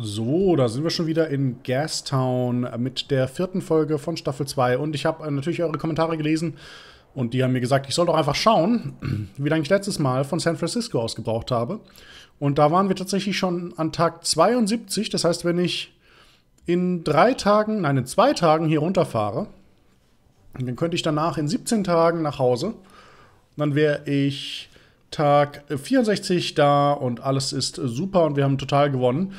So, da sind wir schon wieder in Gastown mit der vierten Folge von Staffel 2. Und ich habe äh, natürlich eure Kommentare gelesen und die haben mir gesagt, ich soll doch einfach schauen, wie lange ich letztes Mal von San Francisco aus gebraucht habe. Und da waren wir tatsächlich schon an Tag 72. Das heißt, wenn ich in drei Tagen, nein, in zwei Tagen hier runterfahre, dann könnte ich danach in 17 Tagen nach Hause. Dann wäre ich Tag 64 da und alles ist super und wir haben total gewonnen.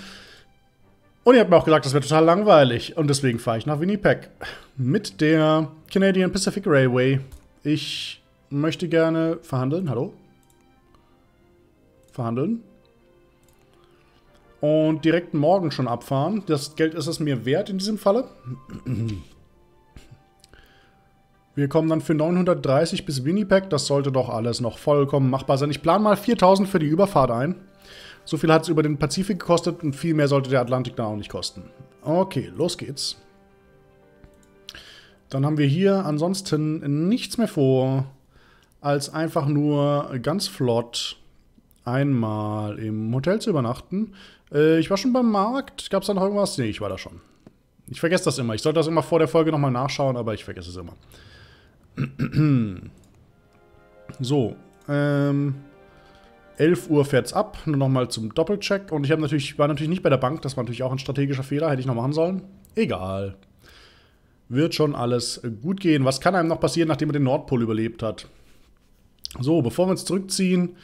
Und ihr habt mir auch gesagt, das wäre total langweilig. Und deswegen fahre ich nach Winnipeg. Mit der Canadian Pacific Railway. Ich möchte gerne verhandeln. Hallo? Verhandeln. Und direkt morgen schon abfahren. Das Geld ist es mir wert in diesem Falle. Wir kommen dann für 930 bis Winnipeg. Das sollte doch alles noch vollkommen machbar sein. Ich plane mal 4000 für die Überfahrt ein. So viel hat es über den Pazifik gekostet und viel mehr sollte der Atlantik da auch nicht kosten. Okay, los geht's. Dann haben wir hier ansonsten nichts mehr vor, als einfach nur ganz flott einmal im Hotel zu übernachten. Äh, ich war schon beim Markt. Gab es da noch irgendwas? Nee, ich war da schon. Ich vergesse das immer. Ich sollte das immer vor der Folge nochmal nachschauen, aber ich vergesse es immer. so, ähm... 11 Uhr fährt es ab, nur nochmal zum Doppelcheck. Und ich natürlich, war natürlich nicht bei der Bank, das war natürlich auch ein strategischer Fehler, hätte ich noch machen sollen. Egal. Wird schon alles gut gehen. Was kann einem noch passieren, nachdem man den Nordpol überlebt hat? So, bevor wir uns zurückziehen,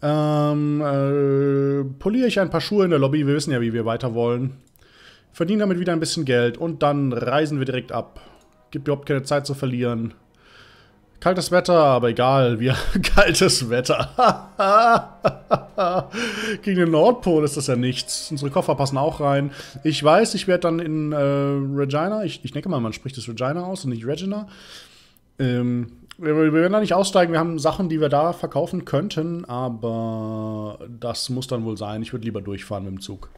ähm, äh, poliere ich ein paar Schuhe in der Lobby. Wir wissen ja, wie wir weiter wollen. Verdiene damit wieder ein bisschen Geld und dann reisen wir direkt ab. Gibt überhaupt keine Zeit zu verlieren. Kaltes Wetter, aber egal, wir kaltes Wetter. Gegen den Nordpol ist das ja nichts. Unsere Koffer passen auch rein. Ich weiß, ich werde dann in äh, Regina, ich, ich denke mal, man spricht das Regina aus und nicht Regina. Ähm, wir, wir, werden da nicht aussteigen, wir haben Sachen, die wir da verkaufen könnten, aber das muss dann wohl sein. Ich würde lieber durchfahren mit dem Zug.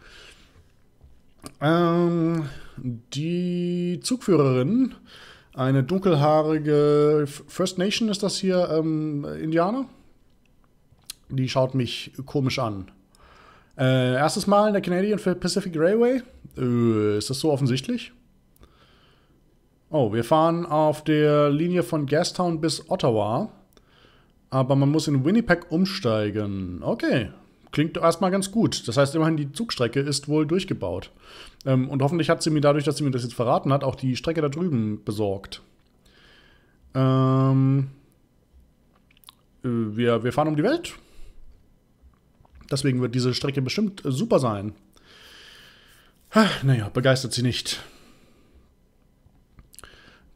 Ähm, die Zugführerin eine dunkelhaarige First Nation ist das hier, ähm, Indianer. Die schaut mich komisch an. Äh, erstes Mal in der Canadian Pacific Railway. Äh, ist das so offensichtlich? Oh, wir fahren auf der Linie von Gastown bis Ottawa. Aber man muss in Winnipeg umsteigen. Okay, klingt erstmal ganz gut. Das heißt, immerhin die Zugstrecke ist wohl durchgebaut. Ähm, und hoffentlich hat sie mir dadurch, dass sie mir das jetzt verraten hat, auch die Strecke da drüben besorgt. Ähm, äh, wir, wir fahren um die Welt. Deswegen wird diese Strecke bestimmt äh, super sein. naja, begeistert sie nicht.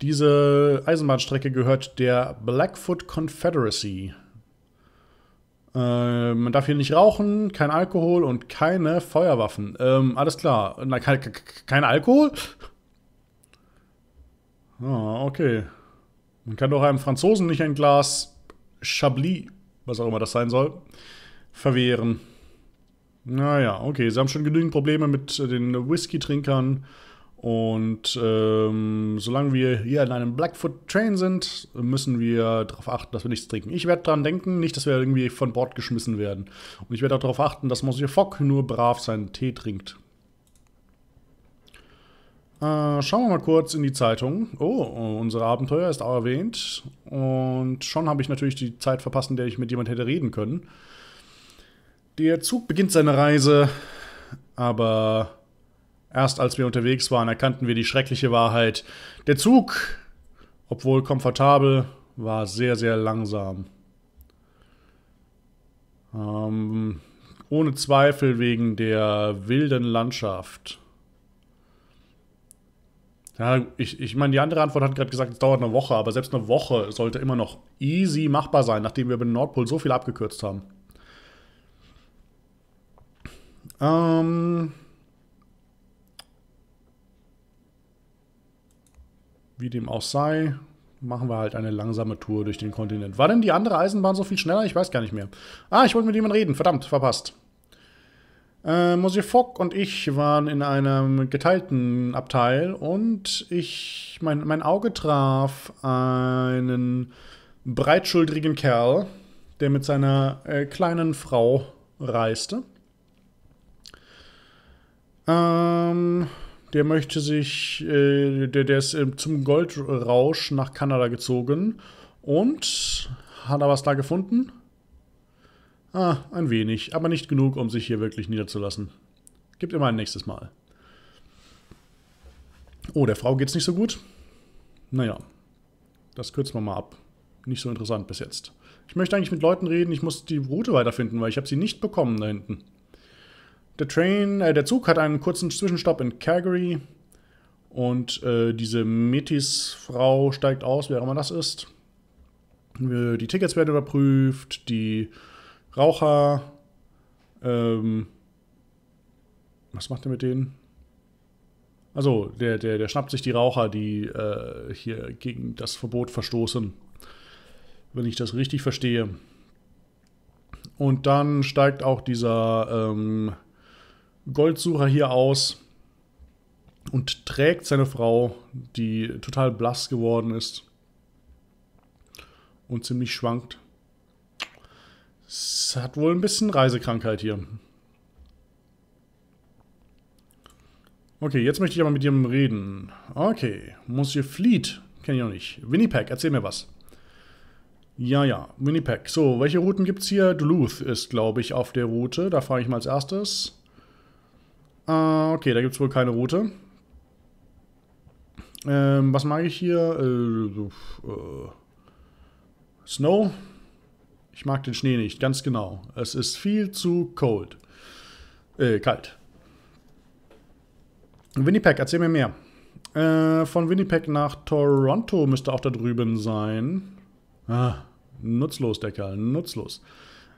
Diese Eisenbahnstrecke gehört der Blackfoot Confederacy. Äh, man darf hier nicht rauchen, kein Alkohol und keine Feuerwaffen. Ähm, alles klar. Na, kein, kein Alkohol? Ah, okay. Man kann doch einem Franzosen nicht ein Glas Chablis, was auch immer das sein soll, verwehren. Naja, okay. Sie haben schon genügend Probleme mit äh, den Whisky-Trinkern. Und ähm, solange wir hier in einem Blackfoot Train sind, müssen wir darauf achten, dass wir nichts trinken. Ich werde daran denken, nicht, dass wir irgendwie von Bord geschmissen werden. Und ich werde auch darauf achten, dass Monsieur Fogg nur brav seinen Tee trinkt. Äh, schauen wir mal kurz in die Zeitung. Oh, unser Abenteuer ist auch erwähnt. Und schon habe ich natürlich die Zeit verpasst, in der ich mit jemand hätte reden können. Der Zug beginnt seine Reise, aber Erst als wir unterwegs waren, erkannten wir die schreckliche Wahrheit. Der Zug, obwohl komfortabel, war sehr, sehr langsam. Ähm, ohne Zweifel wegen der wilden Landschaft. Ja, ich, ich meine, die andere Antwort hat gerade gesagt, es dauert eine Woche, aber selbst eine Woche sollte immer noch easy machbar sein, nachdem wir über den Nordpol so viel abgekürzt haben. Ähm, Wie dem auch sei, machen wir halt eine langsame Tour durch den Kontinent. War denn die andere Eisenbahn so viel schneller? Ich weiß gar nicht mehr. Ah, ich wollte mit jemandem reden. Verdammt, verpasst. Äh, Monsieur Fogg und ich waren in einem geteilten Abteil und ich, mein, mein Auge traf einen breitschuldrigen Kerl, der mit seiner äh, kleinen Frau reiste. Ähm, der möchte sich, äh, der, der ist äh, zum Goldrausch nach Kanada gezogen. Und hat er was da gefunden? Ah, ein wenig, aber nicht genug, um sich hier wirklich niederzulassen. Gibt immer ein nächstes Mal. Oh, der Frau geht's nicht so gut? Naja, das kürzen wir mal ab. Nicht so interessant bis jetzt. Ich möchte eigentlich mit Leuten reden, ich muss die Route weiterfinden, weil ich habe sie nicht bekommen da hinten. Der Train, äh, der Zug hat einen kurzen Zwischenstopp in Calgary und äh, diese Metis-Frau steigt aus, wer immer das ist. Äh, die Tickets werden überprüft, die Raucher. Ähm, was macht er mit denen? Also, der, der, der schnappt sich die Raucher, die äh, hier gegen das Verbot verstoßen. Wenn ich das richtig verstehe. Und dann steigt auch dieser ähm, Goldsucher hier aus und trägt seine Frau, die total blass geworden ist und ziemlich schwankt. Es hat wohl ein bisschen Reisekrankheit hier. Okay, jetzt möchte ich aber mit jemandem reden. Okay, Monsieur Fleet, kenne ich noch nicht. Winnipeg, erzähl mir was. Ja, ja, Winnipeg. So, welche Routen gibt es hier? Duluth ist, glaube ich, auf der Route. Da fahre ich mal als erstes. Ah, okay, da gibt es wohl keine Route. Ähm, was mag ich hier? Äh, äh, Snow. Ich mag den Schnee nicht, ganz genau. Es ist viel zu cold. Äh, kalt. Winnipeg, erzähl mir mehr. Äh, von Winnipeg nach Toronto müsste auch da drüben sein. Ah, nutzlos, der Kerl, nutzlos.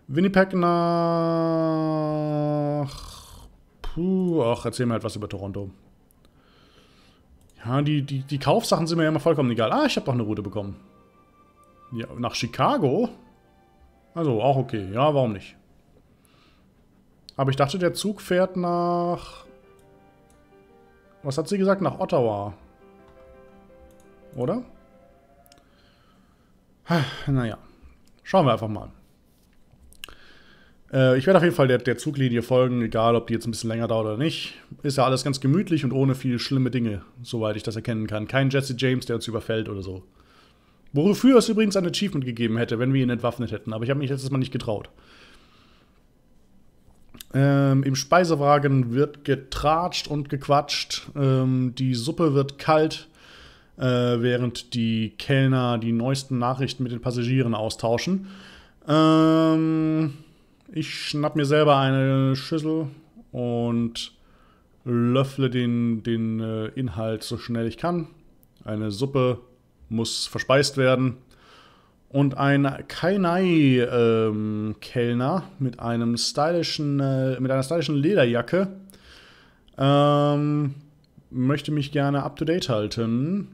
Winnipeg nach Puh, ach, erzähl mir etwas halt über Toronto. Ja, die, die, die Kaufsachen sind mir ja immer vollkommen egal. Ah, ich habe doch eine Route bekommen. Ja, nach Chicago? Also, auch okay. Ja, warum nicht? Aber ich dachte, der Zug fährt nach... Was hat sie gesagt? Nach Ottawa. Oder? Naja. Schauen wir einfach mal. Äh, ich werde auf jeden Fall der, der Zuglinie folgen, egal ob die jetzt ein bisschen länger dauert oder nicht. Ist ja alles ganz gemütlich und ohne viele schlimme Dinge, soweit ich das erkennen kann. Kein Jesse James, der uns überfällt oder so. Wofür es übrigens ein Achievement gegeben hätte, wenn wir ihn entwaffnet hätten. Aber ich habe mich letztes Mal nicht getraut. Ähm, Im Speisewagen wird getratscht und gequatscht. Ähm, die Suppe wird kalt, äh, während die Kellner die neuesten Nachrichten mit den Passagieren austauschen. Ähm, ich schnapp mir selber eine Schüssel und löffle den, den äh, Inhalt so schnell ich kann. Eine Suppe muss verspeist werden. Und ein Kainai-Kellner ähm, mit äh, mit einer stylischen Lederjacke ähm, möchte mich gerne up to date halten.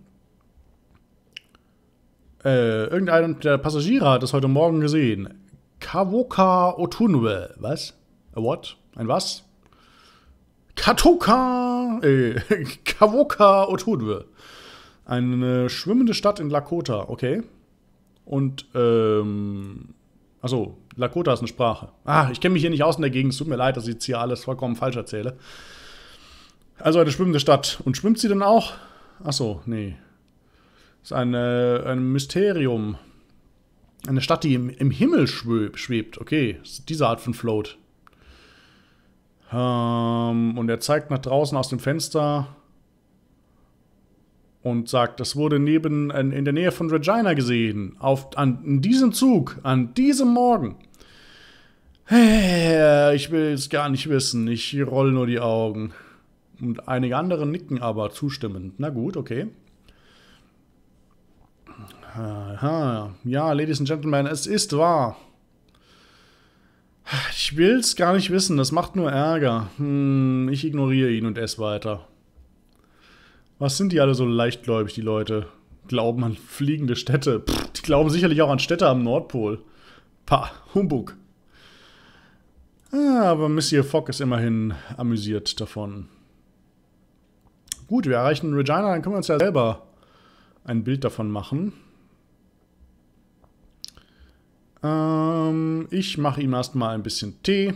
Äh, irgendeiner der Passagiere hat es heute Morgen gesehen. Kawoka Otunwe. Was? A what? Ein was? Katoka, äh, Kawoka Otunwe. Eine schwimmende Stadt in Lakota, okay. Und, ähm, achso, Lakota ist eine Sprache. Ah, ich kenne mich hier nicht aus in der Gegend, es tut mir leid, dass ich jetzt hier alles vollkommen falsch erzähle. Also eine schwimmende Stadt. Und schwimmt sie denn auch? Achso, nee. Ist eine, ein Mysterium. Eine Stadt, die im, im Himmel schwebt. Okay, diese Art von Float. Ähm, und er zeigt nach draußen aus dem Fenster und sagt, das wurde neben in der Nähe von Regina gesehen. Auf, an in diesem Zug, an diesem Morgen. Ich will es gar nicht wissen. Ich roll nur die Augen. Und einige andere nicken aber zustimmend. Na gut, okay. Aha. Ja, Ladies and Gentlemen, es ist wahr. Ich will es gar nicht wissen, das macht nur Ärger. Hm, ich ignoriere ihn und esse weiter. Was sind die alle so leichtgläubig, die Leute? Glauben an fliegende Städte. Pff, die glauben sicherlich auch an Städte am Nordpol. Pah, Humbug. Ah, aber Monsieur Fogg ist immerhin amüsiert davon. Gut, wir erreichen Regina, dann können wir uns ja selber ein Bild davon machen. Ähm, ich mache ihm erstmal ein bisschen Tee.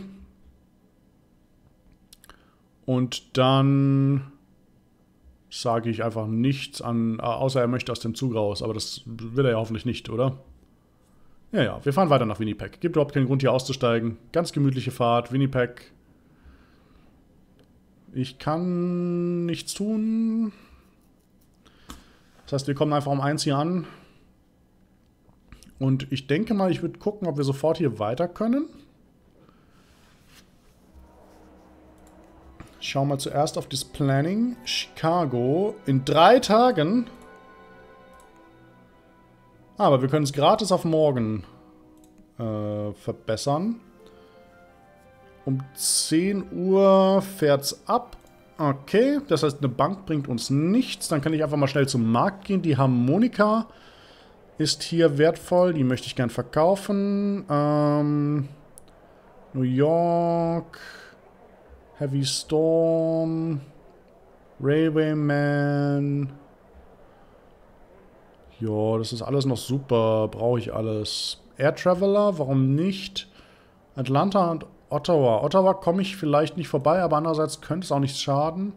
Und dann sage ich einfach nichts an, äh, außer er möchte aus dem Zug raus. Aber das will er ja hoffentlich nicht, oder? Ja, ja, wir fahren weiter nach Winnipeg. Gibt überhaupt keinen Grund, hier auszusteigen. Ganz gemütliche Fahrt, Winnipeg. Ich kann nichts tun. Das heißt, wir kommen einfach um eins hier an. Und ich denke mal, ich würde gucken, ob wir sofort hier weiter können. Ich schaue mal zuerst auf das Planning. Chicago in drei Tagen. Ah, aber wir können es gratis auf morgen äh, verbessern. Um 10 Uhr fährt es ab. Okay, das heißt, eine Bank bringt uns nichts. Dann kann ich einfach mal schnell zum Markt gehen, die Harmonika ist hier wertvoll. Die möchte ich gern verkaufen. Ähm, New York. Heavy Storm. Railwayman. Ja, das ist alles noch super. Brauche ich alles. Air Traveler, warum nicht? Atlanta und Ottawa. Ottawa komme ich vielleicht nicht vorbei, aber andererseits könnte es auch nichts schaden.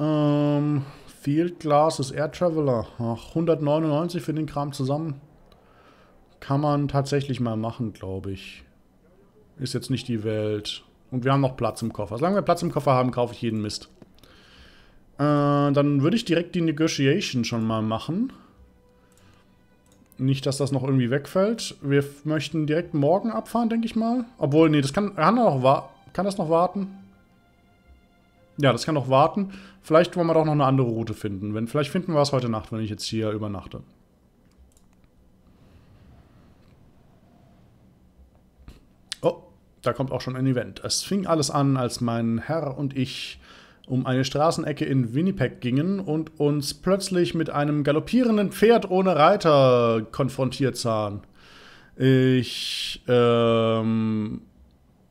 Ähm, Field Glasses, Air Traveler. Ach, 199 für den Kram zusammen. Kann man tatsächlich mal machen, glaube ich. Ist jetzt nicht die Welt. Und wir haben noch Platz im Koffer. Solange wir Platz im Koffer haben, kaufe ich jeden Mist. Äh, dann würde ich direkt die Negotiation schon mal machen. Nicht, dass das noch irgendwie wegfällt. Wir möchten direkt morgen abfahren, denke ich mal. Obwohl, nee, das kann, kann, noch, kann das noch warten ja, das kann doch warten. Vielleicht wollen wir doch noch eine andere Route finden. Wenn, vielleicht finden wir es heute Nacht, wenn ich jetzt hier übernachte. Oh, da kommt auch schon ein Event. Es fing alles an, als mein Herr und ich um eine Straßenecke in Winnipeg gingen und uns plötzlich mit einem galoppierenden Pferd ohne Reiter konfrontiert sahen. Ich ähm,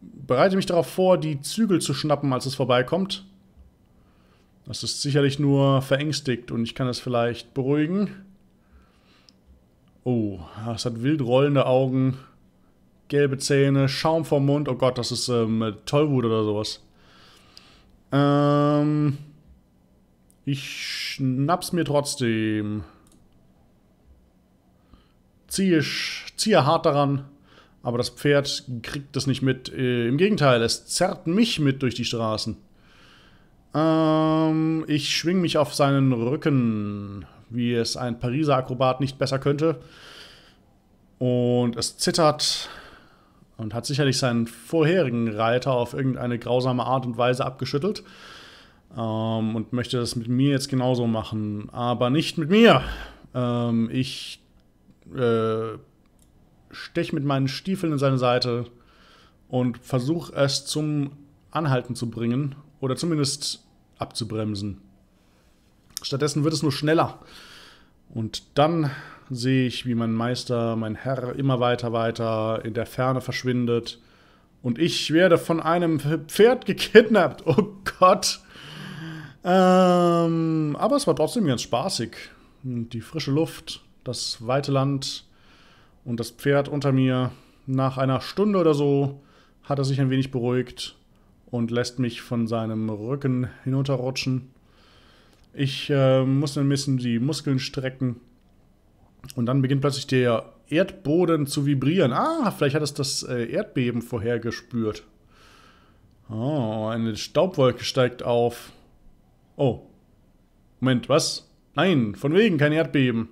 bereite mich darauf vor, die Zügel zu schnappen, als es vorbeikommt. Das ist sicherlich nur verängstigt und ich kann das vielleicht beruhigen. Oh, es hat wild rollende Augen, gelbe Zähne, Schaum vom Mund. Oh Gott, das ist ähm, Tollwut oder sowas. Ähm, ich schnapp's mir trotzdem. Ziehe, ziehe hart daran, aber das Pferd kriegt das nicht mit. Äh, Im Gegenteil, es zerrt mich mit durch die Straßen. Ähm, ich schwing mich auf seinen Rücken, wie es ein Pariser Akrobat nicht besser könnte. Und es zittert und hat sicherlich seinen vorherigen Reiter auf irgendeine grausame Art und Weise abgeschüttelt. Ähm, und möchte das mit mir jetzt genauso machen, aber nicht mit mir. Ähm, ich äh, stech mit meinen Stiefeln in seine Seite und versuche es zum Anhalten zu bringen oder zumindest abzubremsen. Stattdessen wird es nur schneller. Und dann sehe ich, wie mein Meister, mein Herr immer weiter, weiter in der Ferne verschwindet. Und ich werde von einem Pferd gekidnappt. Oh Gott. Ähm, aber es war trotzdem ganz spaßig. Die frische Luft, das weite Land und das Pferd unter mir. Nach einer Stunde oder so hat er sich ein wenig beruhigt und lässt mich von seinem Rücken hinunterrutschen. Ich äh, muss ein bisschen die Muskeln strecken. Und dann beginnt plötzlich der Erdboden zu vibrieren. Ah, vielleicht hat es das äh, Erdbeben vorher gespürt. Oh, eine Staubwolke steigt auf. Oh. Moment, was? Nein, von wegen kein Erdbeben.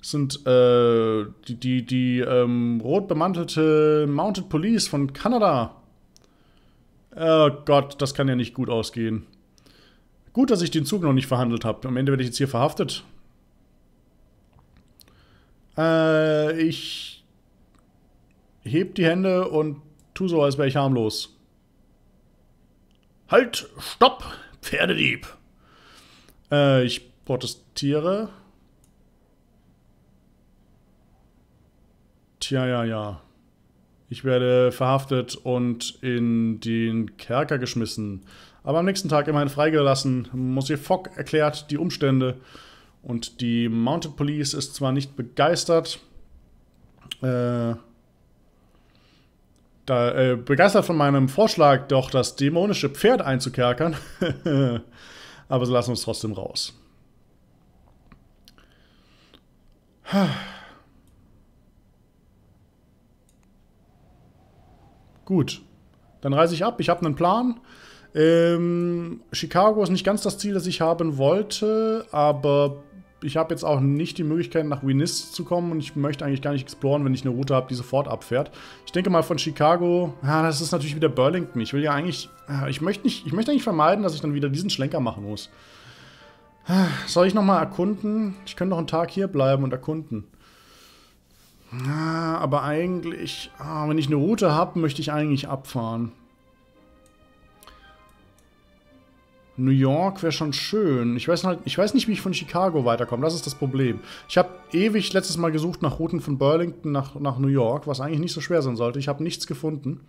Es sind äh, die, die, die ähm, rot bemantelte Mounted Police von Kanada. Oh Gott, das kann ja nicht gut ausgehen. Gut, dass ich den Zug noch nicht verhandelt habe. Am Ende werde ich jetzt hier verhaftet. Äh, ich heb die Hände und tu so, als wäre ich harmlos. Halt, stopp, Pferdedieb. Äh, ich protestiere. Tja, ja, ja. Ich werde verhaftet und in den Kerker geschmissen. Aber am nächsten Tag immerhin freigelassen. Monsieur Fogg erklärt die Umstände. Und die Mounted Police ist zwar nicht begeistert, äh, da, äh, begeistert von meinem Vorschlag, doch das dämonische Pferd einzukerkern, aber sie lassen uns trotzdem raus. Gut, dann reise ich ab. Ich habe einen Plan. Ähm, Chicago ist nicht ganz das Ziel, das ich haben wollte, aber ich habe jetzt auch nicht die Möglichkeit, nach Winis zu kommen und ich möchte eigentlich gar nicht exploren, wenn ich eine Route habe, die sofort abfährt. Ich denke mal von Chicago, ah, das ist natürlich wieder Burlington. Ich will ja eigentlich, ich möchte nicht, ich möchte eigentlich vermeiden, dass ich dann wieder diesen Schlenker machen muss. soll ich nochmal erkunden? Ich könnte noch einen Tag hier bleiben und erkunden. Na, aber eigentlich, ah, wenn ich eine Route habe, möchte ich eigentlich abfahren. New York wäre schon schön. Ich weiß, halt, ich weiß nicht, wie ich von Chicago weiterkomme. Das ist das Problem. Ich habe ewig letztes Mal gesucht nach Routen von Burlington nach, nach New York, was eigentlich nicht so schwer sein sollte. Ich habe nichts gefunden.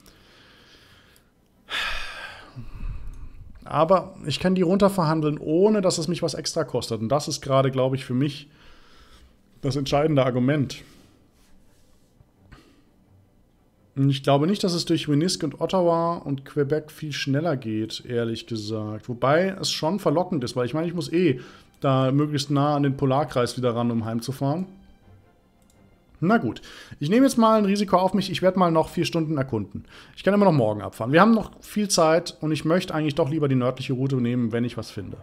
Aber ich kann die runterverhandeln, ohne dass es mich was extra kostet. Und das ist gerade, glaube ich, für mich das entscheidende Argument. Ich glaube nicht, dass es durch Wenisk und Ottawa und Quebec viel schneller geht, ehrlich gesagt. Wobei es schon verlockend ist, weil ich meine, ich muss eh da möglichst nah an den Polarkreis wieder ran, um heimzufahren. Na gut, ich nehme jetzt mal ein Risiko auf mich. Ich werde mal noch vier Stunden erkunden. Ich kann immer noch morgen abfahren. Wir haben noch viel Zeit und ich möchte eigentlich doch lieber die nördliche Route nehmen, wenn ich was finde.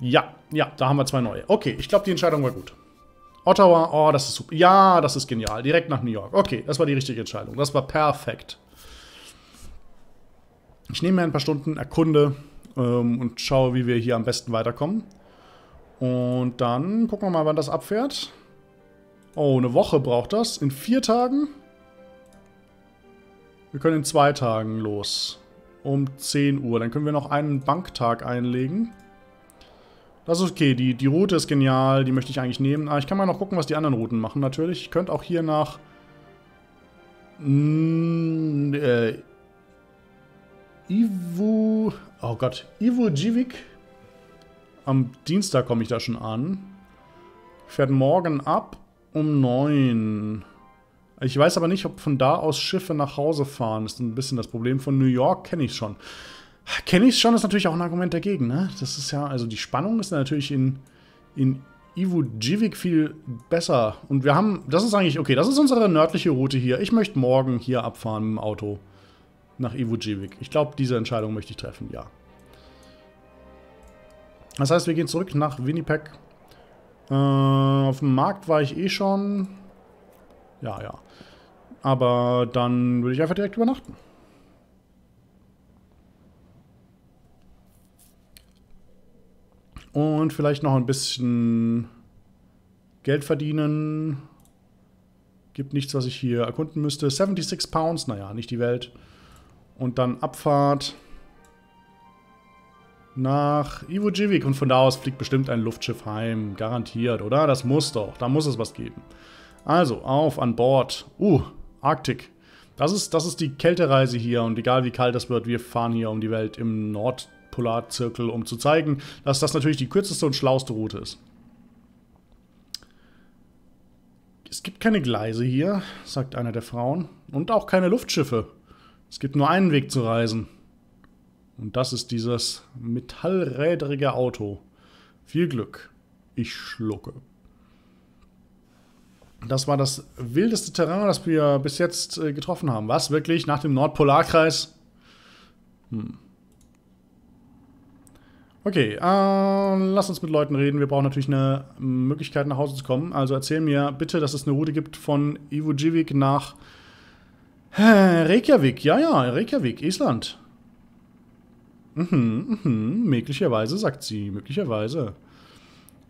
Ja, ja, da haben wir zwei neue. Okay, ich glaube, die Entscheidung war gut. Ottawa, oh, das ist super. Ja, das ist genial. Direkt nach New York. Okay, das war die richtige Entscheidung. Das war perfekt. Ich nehme mir ein paar Stunden, erkunde ähm, und schaue, wie wir hier am besten weiterkommen. Und dann gucken wir mal, wann das abfährt. Oh, eine Woche braucht das. In vier Tagen? Wir können in zwei Tagen los. Um 10 Uhr. Dann können wir noch einen Banktag einlegen. Das ist okay, die, die Route ist genial, die möchte ich eigentlich nehmen. Aber ah, ich kann mal noch gucken, was die anderen Routen machen natürlich. Ich könnte auch hier nach... Mh, äh, Ivo... Oh Gott, Iwu Jivik. Am Dienstag komme ich da schon an. Fährt morgen ab um 9. Ich weiß aber nicht, ob von da aus Schiffe nach Hause fahren. Das ist ein bisschen das Problem. Von New York kenne ich schon. Kenne ich schon, ist natürlich auch ein Argument dagegen, ne? Das ist ja, also die Spannung ist natürlich in, in Ivo Jivik viel besser. Und wir haben, das ist eigentlich, okay, das ist unsere nördliche Route hier. Ich möchte morgen hier abfahren mit dem Auto nach Ivo Jivik. Ich glaube, diese Entscheidung möchte ich treffen, ja. Das heißt, wir gehen zurück nach Winnipeg. Äh, auf dem Markt war ich eh schon. Ja, ja. Aber dann würde ich einfach direkt übernachten. Und vielleicht noch ein bisschen Geld verdienen. Gibt nichts, was ich hier erkunden müsste. 76 Pounds, naja, nicht die Welt. Und dann Abfahrt nach Jivik. Und von da aus fliegt bestimmt ein Luftschiff heim. Garantiert, oder? Das muss doch. Da muss es was geben. Also, auf, an Bord. Uh, Arktik. Das ist, das ist die Kältereise hier. Und egal wie kalt das wird, wir fahren hier um die Welt im Nord Polarzirkel, um zu zeigen, dass das natürlich die kürzeste und schlauste Route ist. Es gibt keine Gleise hier, sagt einer der Frauen. Und auch keine Luftschiffe. Es gibt nur einen Weg zu reisen. Und das ist dieses metallräderige Auto. Viel Glück. Ich schlucke. Das war das wildeste Terrain, das wir bis jetzt äh, getroffen haben. Was wirklich nach dem Nordpolarkreis? Hm. Okay, ähm, lass uns mit Leuten reden. Wir brauchen natürlich eine Möglichkeit, nach Hause zu kommen. Also erzähl mir bitte, dass es eine Route gibt von Ivo Ivujivik nach Reykjavik. Ja, ja, Reykjavik, Island. Mhm, mhm, möglicherweise, sagt sie, möglicherweise.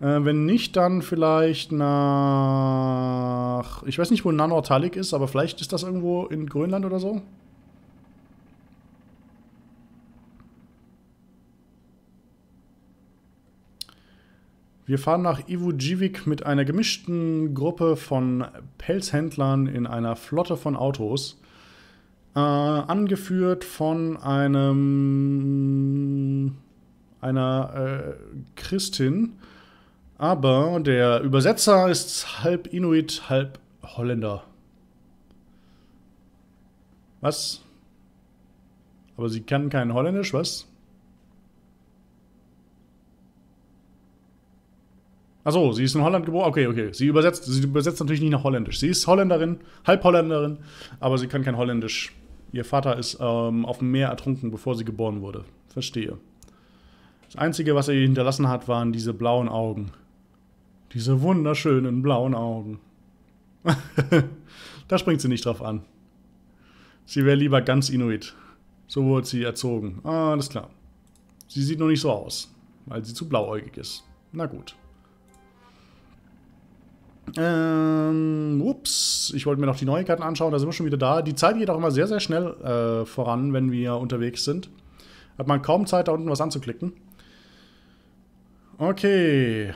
Äh, wenn nicht, dann vielleicht nach... Ich weiß nicht, wo Nanortalik ist, aber vielleicht ist das irgendwo in Grönland oder so. Wir fahren nach Ivujivik mit einer gemischten Gruppe von Pelzhändlern in einer Flotte von Autos. Äh, angeführt von einem einer äh, Christin. Aber der Übersetzer ist halb Inuit, halb Holländer. Was? Aber sie kann kein Holländisch, was? Achso, sie ist in Holland geboren. Okay, okay. Sie übersetzt, sie übersetzt natürlich nicht nach Holländisch. Sie ist Holländerin, Halbholländerin, aber sie kann kein Holländisch. Ihr Vater ist ähm, auf dem Meer ertrunken, bevor sie geboren wurde. Verstehe. Das Einzige, was er ihr hinterlassen hat, waren diese blauen Augen. Diese wunderschönen blauen Augen. da springt sie nicht drauf an. Sie wäre lieber ganz Inuit. So wurde sie erzogen. Ah, alles klar. Sie sieht nur nicht so aus, weil sie zu blauäugig ist. Na gut. Ähm, ups, ich wollte mir noch die Neuigkeiten anschauen, da sind wir schon wieder da. Die Zeit geht auch immer sehr, sehr schnell äh, voran, wenn wir unterwegs sind. Hat man kaum Zeit, da unten was anzuklicken. Okay.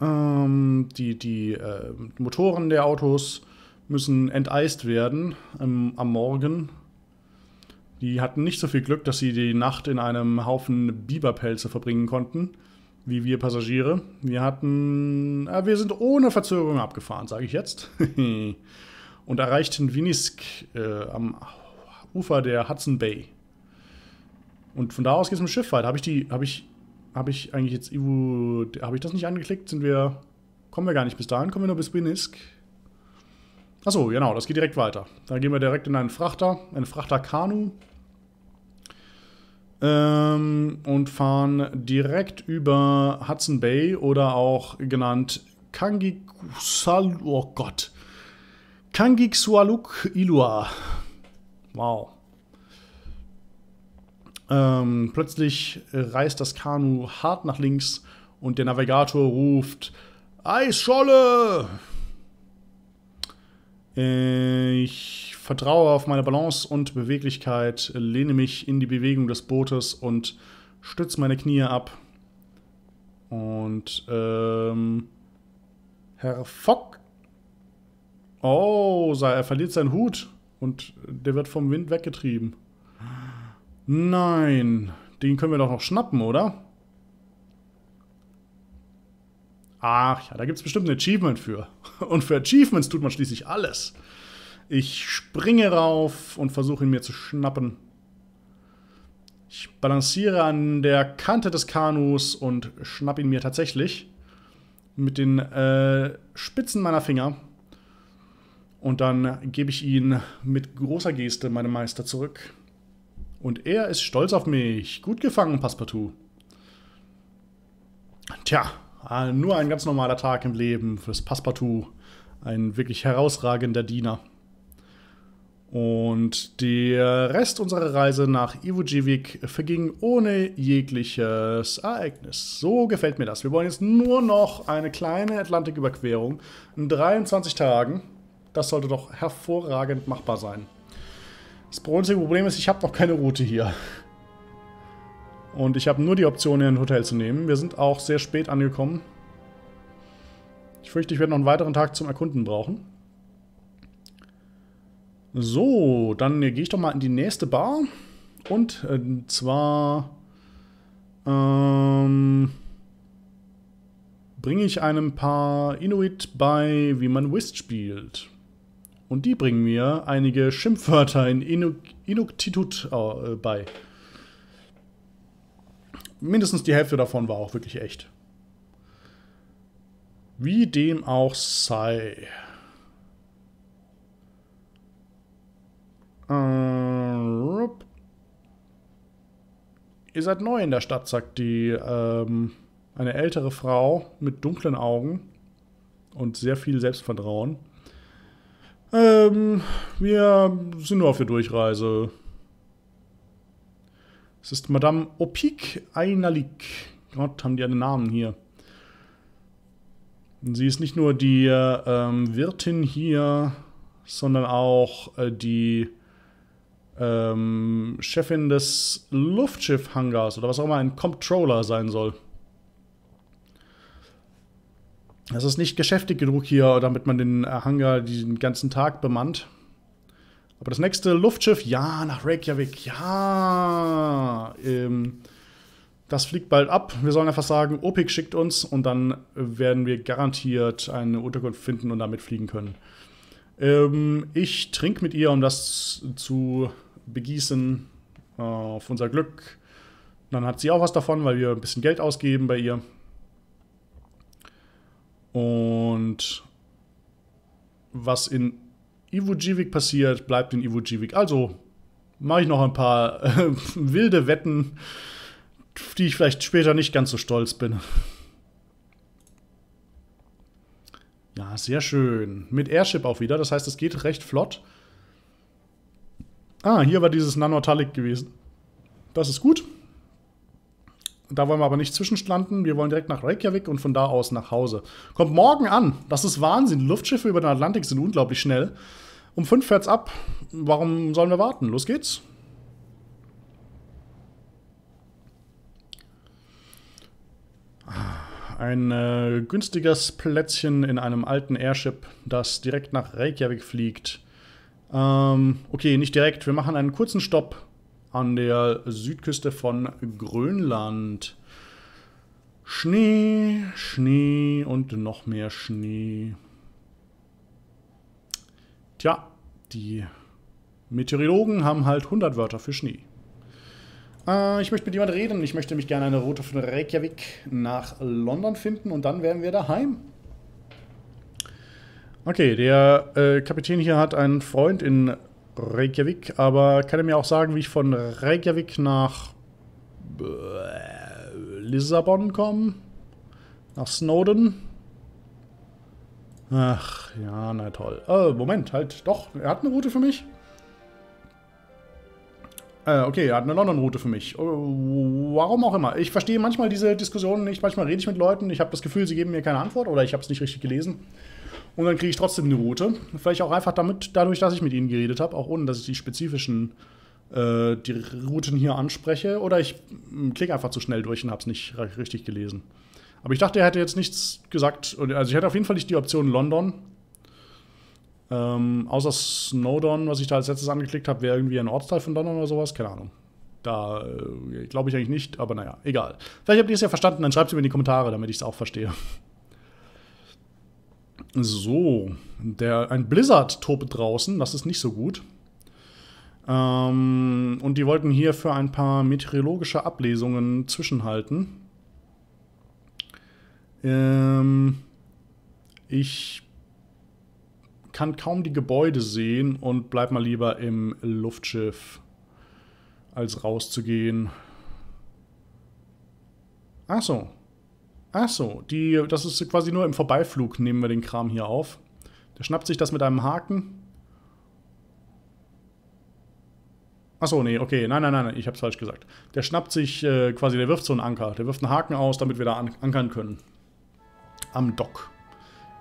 Ähm, die die äh, Motoren der Autos müssen enteist werden ähm, am Morgen. Die hatten nicht so viel Glück, dass sie die Nacht in einem Haufen Biberpelze verbringen konnten wie wir Passagiere. Wir hatten, äh, wir sind ohne Verzögerung abgefahren, sage ich jetzt. und erreichten Winisk äh, am Ufer der Hudson Bay. Und von da aus geht's mit dem Schiff weiter. Habe ich die, habe ich, habe ich eigentlich jetzt Ivo, habe ich das nicht angeklickt? Sind wir, kommen wir gar nicht bis dahin, kommen wir nur bis Winisk. Achso, genau, das geht direkt weiter. Da gehen wir direkt in einen Frachter, einen Frachter-Kanu ähm, und fahren direkt über Hudson Bay oder auch genannt Kangikusal. Oh Gott. Kangiksualuk Ilua. Wow. Ähm, plötzlich reißt das Kanu hart nach links und der Navigator ruft Eisscholle! Äh, ich vertraue auf meine Balance und Beweglichkeit, lehne mich in die Bewegung des Bootes und stütze meine Knie ab. Und ähm, Herr Fock. Oh, er verliert seinen Hut und der wird vom Wind weggetrieben. Nein, den können wir doch noch schnappen, oder? Ach ja, da gibt es bestimmt ein Achievement für. Und für Achievements tut man schließlich alles. Ich springe rauf und versuche ihn mir zu schnappen. Ich balanciere an der Kante des Kanus und schnapp ihn mir tatsächlich mit den äh, Spitzen meiner Finger. Und dann gebe ich ihn mit großer Geste meinem Meister zurück. Und er ist stolz auf mich. Gut gefangen, Passepartout. Tja, Ah, nur ein ganz normaler Tag im Leben fürs Passepartout. Ein wirklich herausragender Diener. Und der Rest unserer Reise nach Ivujivik verging ohne jegliches Ereignis. So gefällt mir das. Wir wollen jetzt nur noch eine kleine Atlantiküberquerung in 23 Tagen. Das sollte doch hervorragend machbar sein. Das einzige Problem ist, ich habe noch keine Route hier. Und ich habe nur die Option, hier ein Hotel zu nehmen. Wir sind auch sehr spät angekommen. Ich fürchte, ich werde noch einen weiteren Tag zum Erkunden brauchen. So, dann gehe ich doch mal in die nächste Bar. Und äh, zwar ähm, bringe ich einem paar Inuit bei, wie man Whist spielt. Und die bringen mir einige Schimpfwörter in Inuktitut äh, bei mindestens die Hälfte davon war auch wirklich echt. Wie dem auch sei. Äh, Ihr seid neu in der Stadt, sagt die ähm, eine ältere Frau mit dunklen Augen und sehr viel Selbstvertrauen. Ähm, wir sind nur auf der Durchreise. Es ist Madame Opik Einalik. Gott, haben die einen Namen hier. Sie ist nicht nur die ähm, Wirtin hier, sondern auch äh, die ähm, Chefin des Luftschiff-Hangars oder was auch immer ein Controller sein soll. Es ist nicht geschäftig genug hier, damit man den äh, Hangar den ganzen Tag bemannt. Aber das nächste Luftschiff, ja, nach Reykjavik, ja. Ähm, das fliegt bald ab. Wir sollen einfach sagen, OPIC schickt uns und dann werden wir garantiert eine Unterkunft finden und damit fliegen können. Ähm, ich trinke mit ihr, um das zu begießen äh, auf unser Glück. Dann hat sie auch was davon, weil wir ein bisschen Geld ausgeben bei ihr. Und was in Ivo Jivik passiert, bleibt in Ivo Jivik. Also mache ich noch ein paar äh, wilde Wetten, auf die ich vielleicht später nicht ganz so stolz bin. Ja, sehr schön. Mit Airship auch wieder. Das heißt, es geht recht flott. Ah, hier war dieses Nanotallic gewesen. Das ist gut. Da wollen wir aber nicht zwischenlanden. Wir wollen direkt nach Reykjavik und von da aus nach Hause. Kommt morgen an. Das ist Wahnsinn. Luftschiffe über den Atlantik sind unglaublich schnell. Um fünf fährt's ab. Warum sollen wir warten? Los geht's. Ah, ein äh, günstiges Plätzchen in einem alten Airship, das direkt nach Reykjavik fliegt. Ähm, okay, nicht direkt. Wir machen einen kurzen Stopp an der Südküste von Grönland. Schnee, Schnee und noch mehr Schnee. Tja, die Meteorologen haben halt 100 Wörter für Schnee. Äh, ich möchte mit jemandem reden. Ich möchte mich gerne eine Route von Reykjavik nach London finden und dann wären wir daheim. Okay, der äh, Kapitän hier hat einen Freund in Reykjavik, aber kann er mir auch sagen, wie ich von Reykjavik nach äh, Lissabon komme? Nach Snowden? Ach, ja, na toll. Äh, Moment, halt, doch, er hat eine Route für mich. Äh, okay, er hat eine London-Route für mich. Oh, warum auch immer. Ich verstehe manchmal diese Diskussionen nicht, manchmal rede ich mit Leuten, ich habe das Gefühl, sie geben mir keine Antwort oder ich habe es nicht richtig gelesen. Und dann kriege ich trotzdem eine Route. Vielleicht auch einfach damit, dadurch, dass ich mit ihnen geredet habe, auch ohne, dass ich die spezifischen äh, die Routen hier anspreche. Oder ich hm, klicke einfach zu schnell durch und habe es nicht richtig gelesen. Aber ich dachte, er hätte jetzt nichts gesagt. Also ich hatte auf jeden Fall nicht die Option London. Ähm, außer Snowdon, was ich da als letztes angeklickt habe, wäre irgendwie ein Ortsteil von London oder sowas. Keine Ahnung. Da äh, glaube ich eigentlich nicht, aber naja, egal. Vielleicht habt ihr es ja verstanden, dann schreibt es mir in die Kommentare, damit ich es auch verstehe. So, der, ein Blizzard tobt draußen, das ist nicht so gut. Ähm, und die wollten hier für ein paar meteorologische Ablesungen zwischenhalten. Ähm, ich kann kaum die Gebäude sehen und bleib mal lieber im Luftschiff, als rauszugehen. Achso, Ach so, die, das ist quasi nur im Vorbeiflug nehmen wir den Kram hier auf. Der schnappt sich das mit einem Haken. Achso, nee, okay, nein, nein, nein, ich hab's falsch gesagt. Der schnappt sich äh, quasi, der wirft so einen Anker. Der wirft einen Haken aus, damit wir da an ankern können. Am Dock.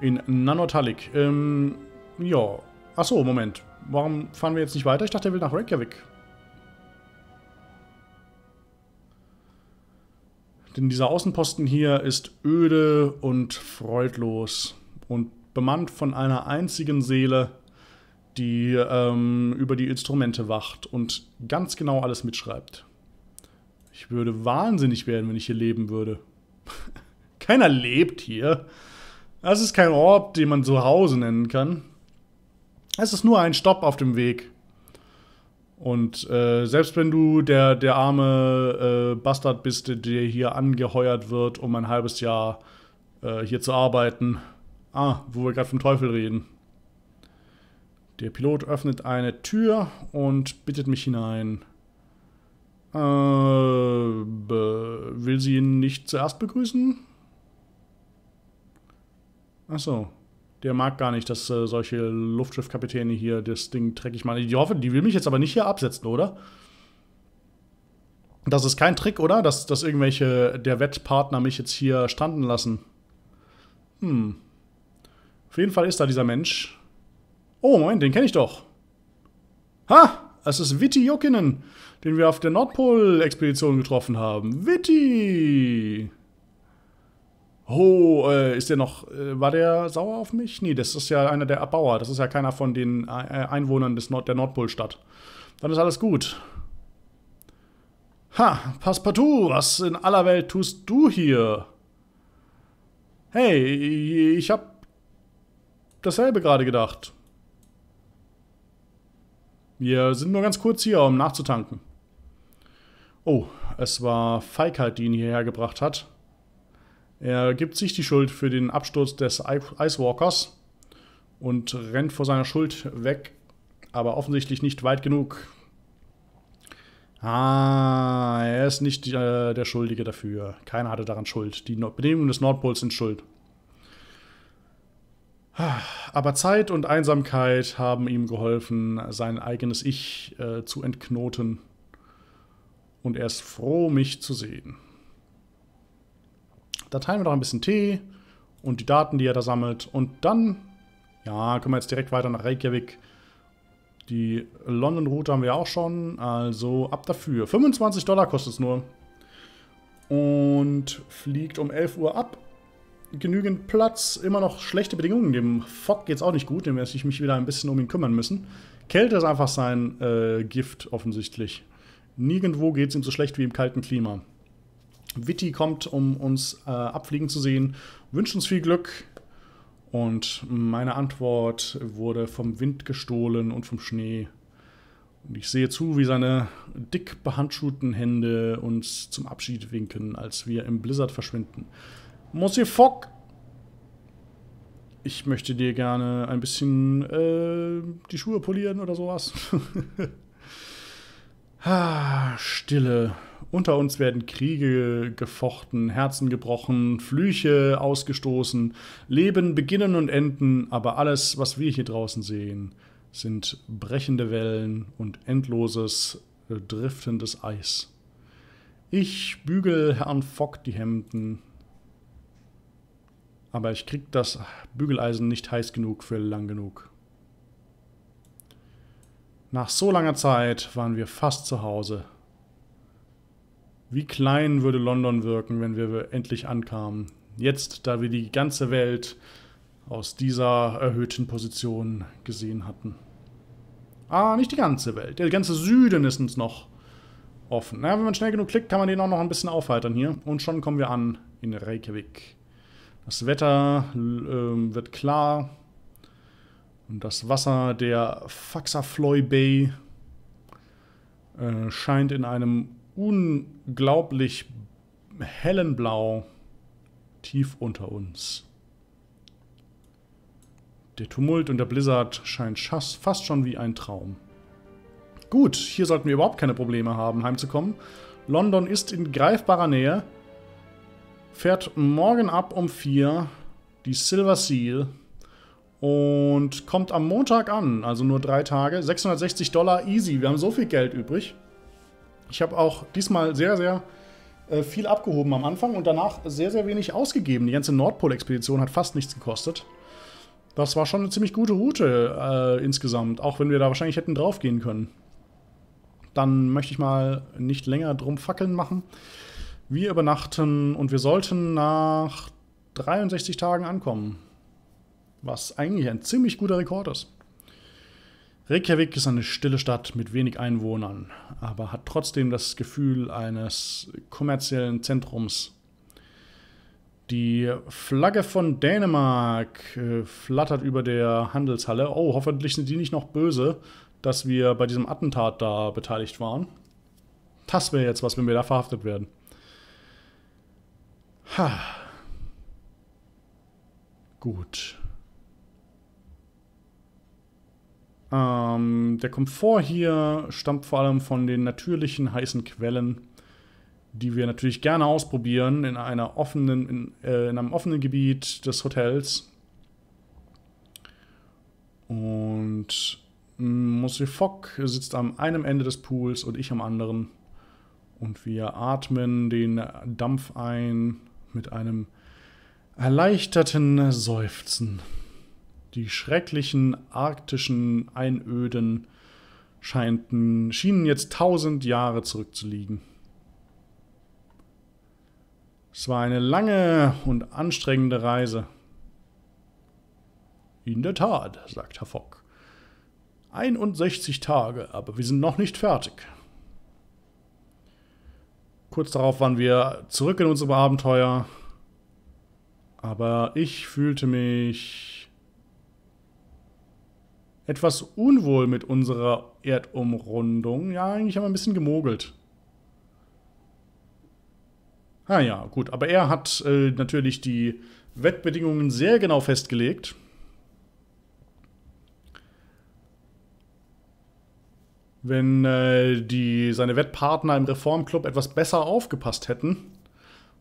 In Nanotalik. Ähm, ja. Achso, Moment. Warum fahren wir jetzt nicht weiter? Ich dachte, er will nach Reykjavik. Denn dieser Außenposten hier ist öde und freudlos und bemannt von einer einzigen Seele, die ähm, über die Instrumente wacht und ganz genau alles mitschreibt. Ich würde wahnsinnig werden, wenn ich hier leben würde. Keiner lebt hier. Das ist kein Ort, den man zu Hause nennen kann. Es ist nur ein Stopp auf dem Weg. Und äh, selbst wenn du der, der arme äh, Bastard bist, der hier angeheuert wird, um ein halbes Jahr äh, hier zu arbeiten. Ah, wo wir gerade vom Teufel reden. Der Pilot öffnet eine Tür und bittet mich hinein. Äh, will sie ihn nicht zuerst begrüßen? Achso, so der mag gar nicht, dass äh, solche Luftschiffkapitäne hier das Ding dreckig machen. Ich hoffe, die will mich jetzt aber nicht hier absetzen, oder? Das ist kein Trick, oder? Dass, dass irgendwelche der Wettpartner mich jetzt hier standen lassen. Hm. Auf jeden Fall ist da dieser Mensch. Oh, Moment, den kenne ich doch. Ha! Es ist Witty Jokinen, den wir auf der Nordpol-Expedition getroffen haben. Witty! oh, äh, ist der noch, äh, war der sauer auf mich? Nee, das ist ja einer der Abbauer. das ist ja keiner von den äh, Einwohnern des Nord der Nordpolstadt. Dann ist alles gut. Ha, Passepartout, was in aller Welt tust du hier? Hey, ich hab dasselbe gerade gedacht. Wir sind nur ganz kurz hier, um nachzutanken. Oh, es war Feigheit, halt, die ihn hierher gebracht hat. Er gibt sich die Schuld für den Absturz des Icewalkers und rennt vor seiner Schuld weg, aber offensichtlich nicht weit genug. Ah, er ist nicht äh, der Schuldige dafür. Keiner hatte daran Schuld. Die no Bedingungen des Nordpols sind schuld. Aber Zeit und Einsamkeit haben ihm geholfen, sein eigenes Ich äh, zu entknoten. Und er ist froh, mich zu sehen da teilen wir doch ein bisschen Tee und die Daten, die er da sammelt. Und dann, ja, können wir jetzt direkt weiter nach Reykjavik. Die London-Route haben wir auch schon, also ab dafür. 25 Dollar kostet es nur. Und fliegt um 11 Uhr ab. Genügend Platz, immer noch schlechte Bedingungen. Dem Fock geht es auch nicht gut, dem werde ich mich wieder ein bisschen um ihn kümmern müssen. Kälte ist einfach sein äh, Gift offensichtlich. Nirgendwo geht es ihm so schlecht wie im kalten Klima. Witty kommt, um uns äh, abfliegen zu sehen, wünscht uns viel Glück. Und meine Antwort wurde vom Wind gestohlen und vom Schnee. Und ich sehe zu, wie seine dick behandschuhten Hände uns zum Abschied winken, als wir im Blizzard verschwinden. Monsieur Fogg, ich möchte dir gerne ein bisschen äh, die Schuhe polieren oder sowas. ah, Stille. Unter uns werden Kriege gefochten, Herzen gebrochen, Flüche ausgestoßen, Leben beginnen und enden, aber alles, was wir hier draußen sehen, sind brechende Wellen und endloses, äh, driftendes Eis. Ich bügel Herrn Fock die Hemden, aber ich krieg das Bügeleisen nicht heiß genug für lang genug. Nach so langer Zeit waren wir fast zu Hause. Wie klein würde London wirken, wenn wir endlich ankamen? Jetzt, da wir die ganze Welt aus dieser erhöhten Position gesehen hatten. Ah, nicht die ganze Welt. Der ganze Süden ist uns noch offen. Na, wenn man schnell genug klickt, kann man den auch noch ein bisschen aufheitern hier. Und schon kommen wir an in Reykjavik. Das Wetter äh, wird klar. Und das Wasser der Faxafloy Bay äh, scheint in einem unglaublich hellen Blau tief unter uns. Der Tumult und der Blizzard scheint fast schon wie ein Traum. Gut, hier sollten wir überhaupt keine Probleme haben, heimzukommen. London ist in greifbarer Nähe. Fährt morgen ab um 4 die Silver Seal und kommt am Montag an, also nur drei Tage. 660 Dollar easy, wir haben so viel Geld übrig. Ich habe auch diesmal sehr, sehr äh, viel abgehoben am Anfang und danach sehr, sehr wenig ausgegeben. Die ganze Nordpol-Expedition hat fast nichts gekostet. Das war schon eine ziemlich gute Route äh, insgesamt, auch wenn wir da wahrscheinlich hätten draufgehen können. Dann möchte ich mal nicht länger drum fackeln machen. Wir übernachten und wir sollten nach 63 Tagen ankommen. Was eigentlich ein ziemlich guter Rekord ist. Reykjavik ist eine stille Stadt mit wenig Einwohnern, aber hat trotzdem das Gefühl eines kommerziellen Zentrums. Die Flagge von Dänemark äh, flattert über der Handelshalle. Oh, hoffentlich sind die nicht noch böse, dass wir bei diesem Attentat da beteiligt waren. Das wäre jetzt was, wenn wir da verhaftet werden. Ha. Gut. Ähm, der Komfort hier stammt vor allem von den natürlichen heißen Quellen, die wir natürlich gerne ausprobieren in, einer offenen, in, äh, in einem offenen Gebiet des Hotels. Und hm, Monsieur Fogg sitzt am einem Ende des Pools und ich am anderen. Und wir atmen den Dampf ein mit einem erleichterten Seufzen die schrecklichen arktischen Einöden scheinten, schienen jetzt tausend Jahre zurückzuliegen. Es war eine lange und anstrengende Reise. In der Tat, sagt Herr Fock. 61 Tage, aber wir sind noch nicht fertig. Kurz darauf waren wir zurück in unserem Abenteuer, aber ich fühlte mich etwas unwohl mit unserer Erdumrundung. Ja, eigentlich haben wir ein bisschen gemogelt. Ah ja, gut. Aber er hat äh, natürlich die Wettbedingungen sehr genau festgelegt. Wenn äh, die, seine Wettpartner im Reformclub etwas besser aufgepasst hätten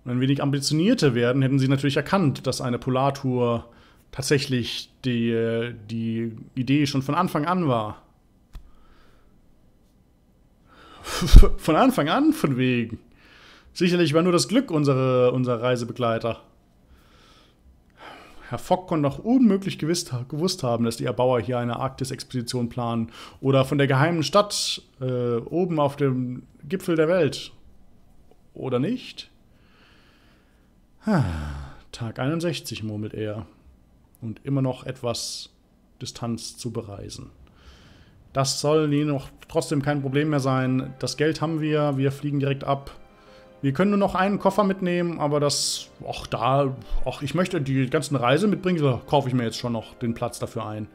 und ein wenig ambitionierter werden, hätten sie natürlich erkannt, dass eine Polartour tatsächlich die, die Idee schon von Anfang an war. von Anfang an, von wegen. Sicherlich war nur das Glück unsere, unser Reisebegleiter. Herr Fock konnte doch unmöglich gewusst, gewusst haben, dass die Erbauer hier eine Arktis-Expedition planen oder von der geheimen Stadt äh, oben auf dem Gipfel der Welt. Oder nicht? Ah, Tag 61, murmelt er und immer noch etwas Distanz zu bereisen. Das soll jedoch trotzdem kein Problem mehr sein. Das Geld haben wir, wir fliegen direkt ab. Wir können nur noch einen Koffer mitnehmen, aber das, ach da, ach ich möchte die ganzen Reise mitbringen, da kaufe ich mir jetzt schon noch den Platz dafür ein.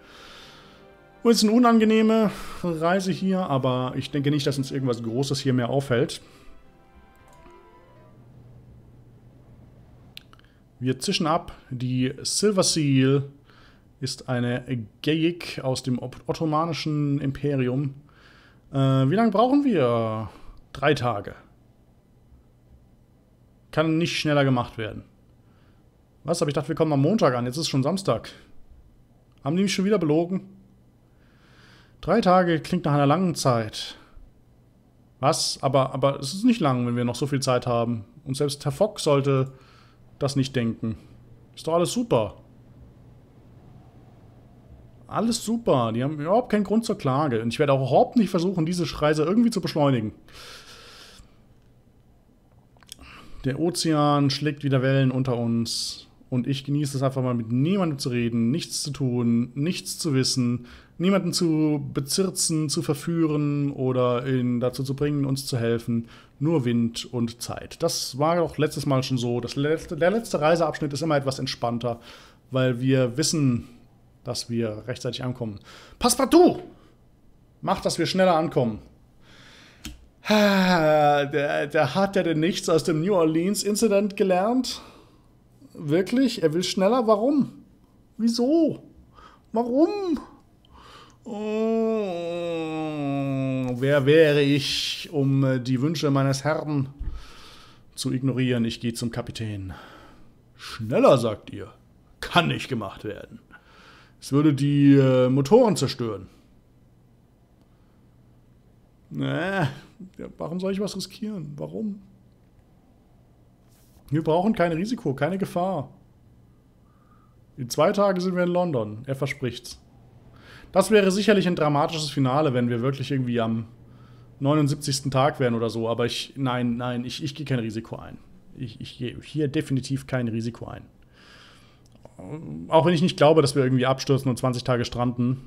es ist eine unangenehme Reise hier, aber ich denke nicht, dass uns irgendwas Großes hier mehr auffällt. Wir zischen ab. Die Silver Seal ist eine Gaik aus dem ottomanischen Imperium. Äh, wie lange brauchen wir? Drei Tage. Kann nicht schneller gemacht werden. Was? Aber ich dachte, wir kommen am Montag an. Jetzt ist es schon Samstag. Haben die mich schon wieder belogen? Drei Tage klingt nach einer langen Zeit. Was? Aber, aber es ist nicht lang, wenn wir noch so viel Zeit haben. Und selbst Herr Fock sollte das nicht denken. Ist doch alles super. Alles super. Die haben überhaupt keinen Grund zur Klage. Und ich werde auch überhaupt nicht versuchen, diese Schreise irgendwie zu beschleunigen. Der Ozean schlägt wieder Wellen unter uns. Und ich genieße es einfach mal mit niemandem zu reden, nichts zu tun, nichts zu wissen, niemanden zu bezirzen, zu verführen oder ihn dazu zu bringen, uns zu helfen. Nur Wind und Zeit. Das war auch letztes Mal schon so. Das letzte, der letzte Reiseabschnitt ist immer etwas entspannter, weil wir wissen, dass wir rechtzeitig ankommen. Passepartout! Macht, dass wir schneller ankommen. Der, der hat ja denn nichts aus dem New Orleans-Incident gelernt. Wirklich? Er will schneller? Warum? Wieso? Warum? Oh, wer wäre ich, um äh, die Wünsche meines Herrn zu ignorieren? Ich gehe zum Kapitän. Schneller, sagt ihr. Kann nicht gemacht werden. Es würde die äh, Motoren zerstören. Na, äh, ja, warum soll ich was riskieren? Warum? Wir brauchen kein Risiko, keine Gefahr. In zwei Tagen sind wir in London. Er verspricht's. Das wäre sicherlich ein dramatisches Finale, wenn wir wirklich irgendwie am 79. Tag wären oder so. Aber ich, nein, nein, ich, ich gehe kein Risiko ein. Ich, ich gehe hier definitiv kein Risiko ein. Auch wenn ich nicht glaube, dass wir irgendwie abstürzen und 20 Tage stranden.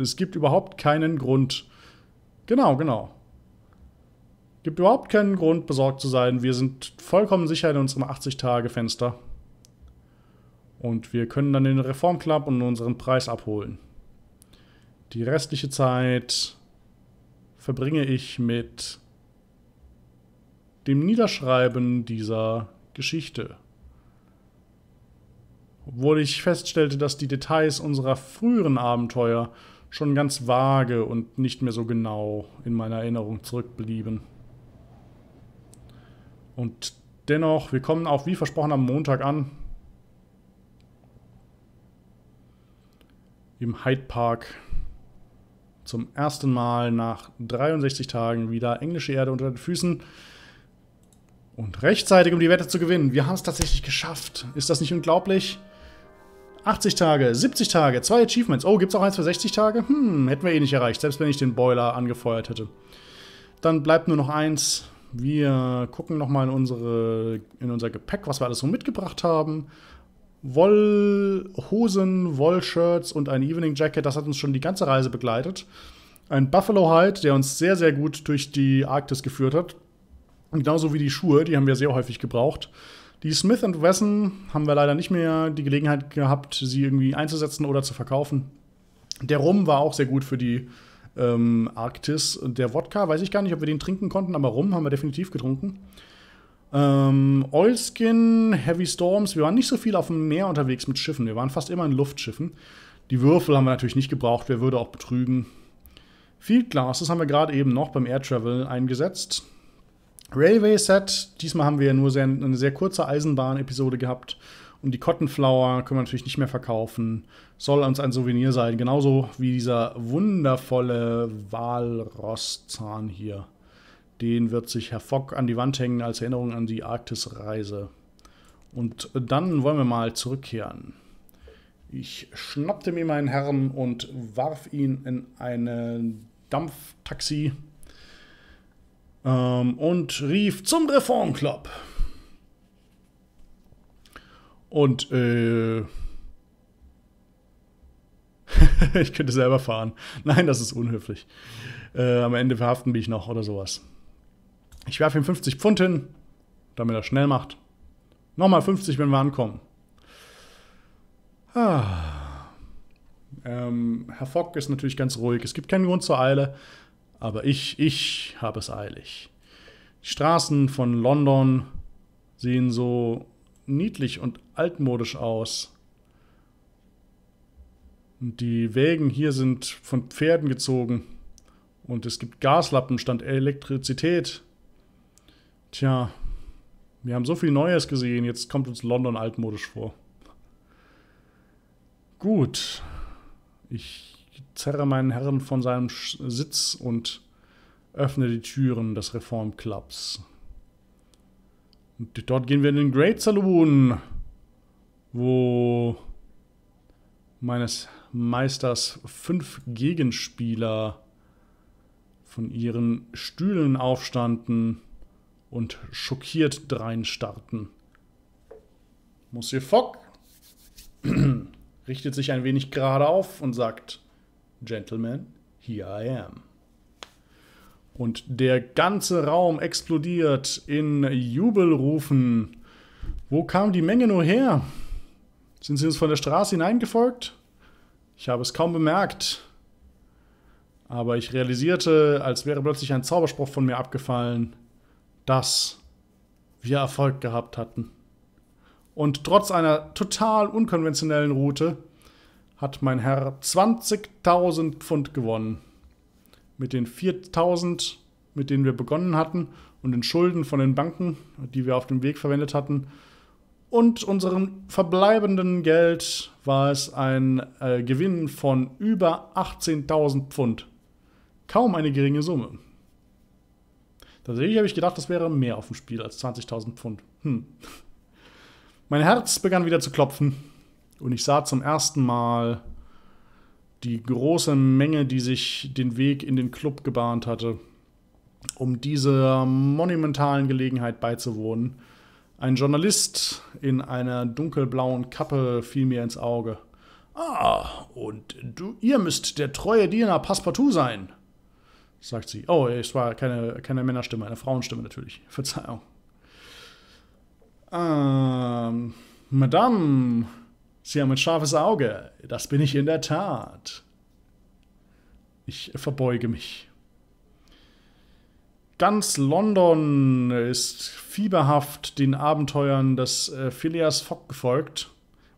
Es gibt überhaupt keinen Grund. Genau, genau. Gibt überhaupt keinen Grund, besorgt zu sein. Wir sind vollkommen sicher in unserem 80-Tage-Fenster. Und wir können dann den Reformclub und unseren Preis abholen. Die restliche Zeit verbringe ich mit dem Niederschreiben dieser Geschichte. Obwohl ich feststellte, dass die Details unserer früheren Abenteuer schon ganz vage und nicht mehr so genau in meiner Erinnerung zurückblieben. Und dennoch, wir kommen auch wie versprochen am Montag an. im Hyde Park zum ersten Mal nach 63 Tagen wieder englische Erde unter den Füßen. Und rechtzeitig, um die Wette zu gewinnen. Wir haben es tatsächlich geschafft. Ist das nicht unglaublich? 80 Tage, 70 Tage, zwei Achievements. Oh, gibt es auch eins für 60 Tage? Hm, hätten wir eh nicht erreicht, selbst wenn ich den Boiler angefeuert hätte. Dann bleibt nur noch eins. Wir gucken nochmal in, in unser Gepäck, was wir alles so mitgebracht haben. Wollhosen, Wollshirts und ein Evening Jacket. Das hat uns schon die ganze Reise begleitet. Ein Buffalo Hide, der uns sehr, sehr gut durch die Arktis geführt hat. Und genauso wie die Schuhe, die haben wir sehr häufig gebraucht. Die Smith Wesson haben wir leider nicht mehr die Gelegenheit gehabt, sie irgendwie einzusetzen oder zu verkaufen. Der Rum war auch sehr gut für die ähm, Arktis. der Wodka, weiß ich gar nicht, ob wir den trinken konnten, aber Rum haben wir definitiv getrunken. Ähm, Oilskin, Heavy Storms, wir waren nicht so viel auf dem Meer unterwegs mit Schiffen. Wir waren fast immer in Luftschiffen. Die Würfel haben wir natürlich nicht gebraucht, wer würde auch betrügen. Field Glass, das haben wir gerade eben noch beim Air Travel eingesetzt. Railway Set, diesmal haben wir ja nur sehr, eine sehr kurze Eisenbahn-Episode gehabt. Und die Cotton Flower können wir natürlich nicht mehr verkaufen. Soll uns ein Souvenir sein. Genauso wie dieser wundervolle Walrosszahn hier. Den wird sich Herr Fock an die Wand hängen als Erinnerung an die Arktisreise. Und dann wollen wir mal zurückkehren. Ich schnappte mir meinen Herrn und warf ihn in ein Dampftaxi ähm, und rief zum Reformclub. Und äh, ich könnte selber fahren. Nein, das ist unhöflich. Äh, am Ende verhaften mich noch oder sowas. Ich werfe ihm 50 Pfund hin, damit er schnell macht. Nochmal 50, wenn wir ankommen. Ah. Ähm, Herr Fogg ist natürlich ganz ruhig. Es gibt keinen Grund zur Eile, aber ich, ich habe es eilig. Die Straßen von London sehen so niedlich und altmodisch aus. Die Wägen hier sind von Pferden gezogen und es gibt Gaslappen statt Elektrizität. Tja, wir haben so viel Neues gesehen, jetzt kommt uns London altmodisch vor. Gut. Ich zerre meinen Herrn von seinem Sitz und öffne die Türen des Reformclubs. Und dort gehen wir in den Great Saloon, wo meines Meisters fünf Gegenspieler von ihren Stühlen aufstanden und schockiert dreinstarrten. Monsieur Fogg richtet sich ein wenig gerade auf und sagt, Gentlemen, here I am. Und der ganze Raum explodiert in Jubelrufen. Wo kam die Menge nur her? Sind sie uns von der Straße hineingefolgt? Ich habe es kaum bemerkt. Aber ich realisierte, als wäre plötzlich ein Zauberspruch von mir abgefallen dass wir Erfolg gehabt hatten. Und trotz einer total unkonventionellen Route hat mein Herr 20.000 Pfund gewonnen. Mit den 4.000, mit denen wir begonnen hatten und den Schulden von den Banken, die wir auf dem Weg verwendet hatten. Und unserem verbleibenden Geld war es ein äh, Gewinn von über 18.000 Pfund. Kaum eine geringe Summe. Tatsächlich habe ich gedacht, das wäre mehr auf dem Spiel als 20.000 Pfund. Hm. Mein Herz begann wieder zu klopfen und ich sah zum ersten Mal die große Menge, die sich den Weg in den Club gebahnt hatte, um dieser monumentalen Gelegenheit beizuwohnen. Ein Journalist in einer dunkelblauen Kappe fiel mir ins Auge. Ah, und du, ihr müsst der treue Diener Passepartout sein sagt sie. Oh, es war keine, keine Männerstimme, eine Frauenstimme natürlich. Verzeihung. Ähm, Madame, Sie haben ein scharfes Auge. Das bin ich in der Tat. Ich verbeuge mich. Ganz London ist fieberhaft den Abenteuern des äh, Phileas Fogg gefolgt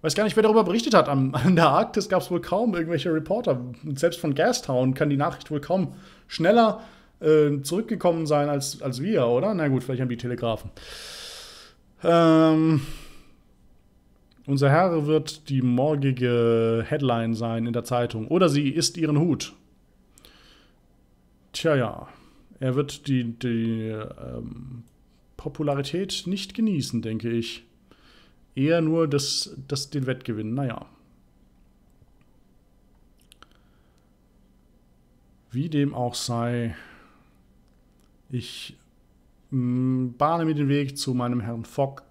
weiß gar nicht, wer darüber berichtet hat. An, an der Arktis gab es wohl kaum irgendwelche Reporter. Selbst von Gastown kann die Nachricht wohl kaum schneller äh, zurückgekommen sein als, als wir, oder? Na gut, vielleicht haben die Telegrafen. Ähm, unser Herr wird die morgige Headline sein in der Zeitung. Oder sie isst ihren Hut. Tja, ja. Er wird die, die ähm, Popularität nicht genießen, denke ich. Eher nur das, das den Wettgewinn, naja. Wie dem auch sei, ich mh, mm, bahne mir den Weg zu meinem Herrn Fogg,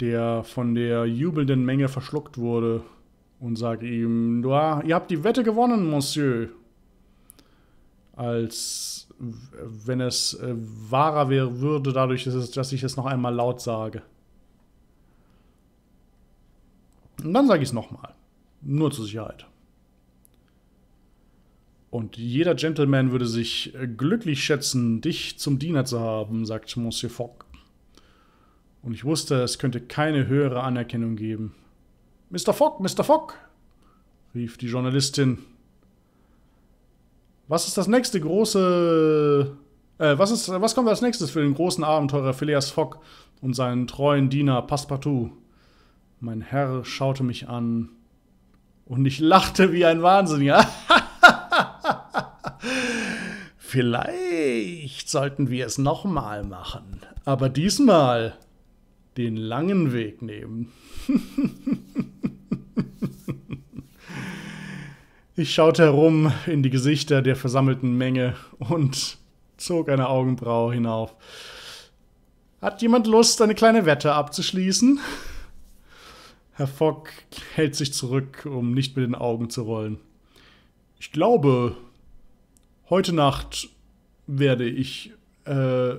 der von der jubelnden Menge verschluckt wurde, und sage ihm, ah, ihr habt die Wette gewonnen, Monsieur. Als wenn es äh, wahrer wäre, würde dadurch, dass, ich es noch einmal laut sage. Und dann sage ich es nochmal. Nur zur Sicherheit. Und jeder Gentleman würde sich äh, glücklich schätzen, dich zum Diener zu haben, sagt Monsieur Fogg. Und ich wusste, es könnte keine höhere Anerkennung geben. Mr. Fogg, Mr. Fogg, rief die Journalistin. Was ist das nächste große... Äh, was, ist, was kommt als nächstes für den großen Abenteurer Phileas Fogg und seinen treuen Diener Passepartout? Mein Herr schaute mich an und ich lachte wie ein Wahnsinniger. Vielleicht sollten wir es nochmal machen, aber diesmal den langen Weg nehmen. ich schaute herum in die Gesichter der versammelten Menge und zog eine Augenbraue hinauf. Hat jemand Lust, eine kleine Wette abzuschließen? Herr Fogg hält sich zurück, um nicht mit den Augen zu rollen. Ich glaube, heute Nacht werde ich äh,